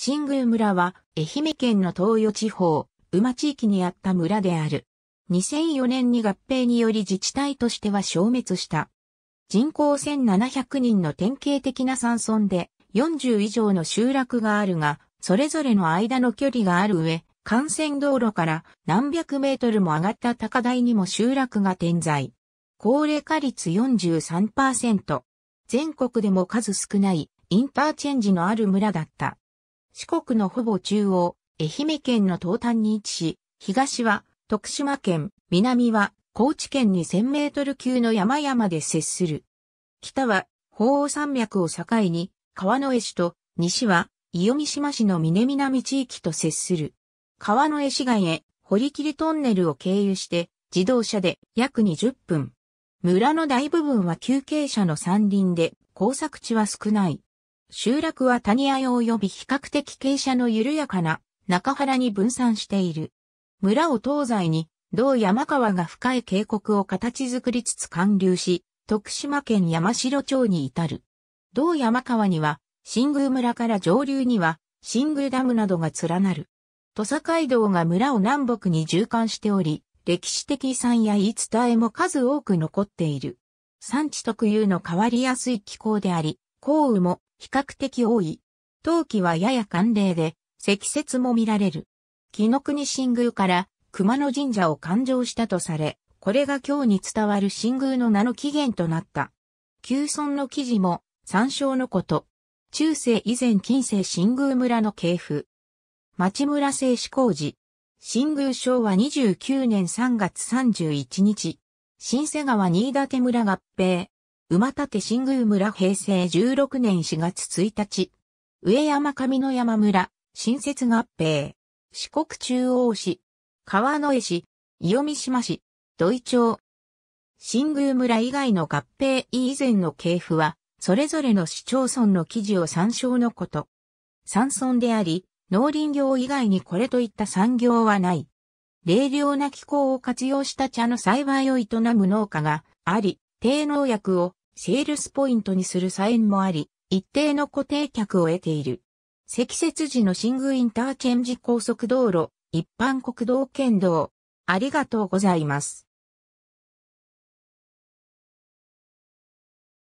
新宮村は、愛媛県の東予地方、馬地域にあった村である。2004年に合併により自治体としては消滅した。人口1700人の典型的な山村で、40以上の集落があるが、それぞれの間の距離がある上、幹線道路から何百メートルも上がった高台にも集落が点在。高齢化率43%。全国でも数少ないインターチェンジのある村だった。四国のほぼ中央、愛媛県の東端に位置し、東は徳島県、南は高知県に1000メートル級の山々で接する。北は鳳凰山脈を境に川の江市と西は伊予三島市の峰南地域と接する。川の江市街へ堀切トンネルを経由して自動車で約20分。村の大部分は休憩者の山林で工作地は少ない。集落は谷合及び比較的傾斜の緩やかな中原に分散している。村を東西に同山川が深い渓谷を形作りつつ貫流し、徳島県山城町に至る。同山川には、新宮村から上流には、新宮ダムなどが連なる。土佐街道が村を南北に縦貫しており、歴史的遺産や言い伝えも数多く残っている。産地特有の変わりやすい気候であり、降雨も比較的多い。冬季はやや寒冷で、積雪も見られる。紀の国新宮から熊野神社を勘定したとされ、これが今日に伝わる新宮の名の起源となった。旧村の記事も参照のこと。中世以前近世新宮村の系譜。町村製志工事。新宮昭和29年3月31日。新瀬川新立村合併。馬立新宮村平成16年4月1日。上山上野山村、新設合併。四国中央市、川之江市、伊予三島市、土井町。新宮村以外の合併以前の系譜は、それぞれの市町村の記事を参照のこと。山村であり、農林業以外にこれといった産業はない。冷涼な気候を活用した茶の栽培を営む農家があり、低農薬をセールスポイントにするサインもあり、一定の固定客を得ている。積雪時の新宮インターチェンジ高速道路、一般国道県道。ありがとうございます。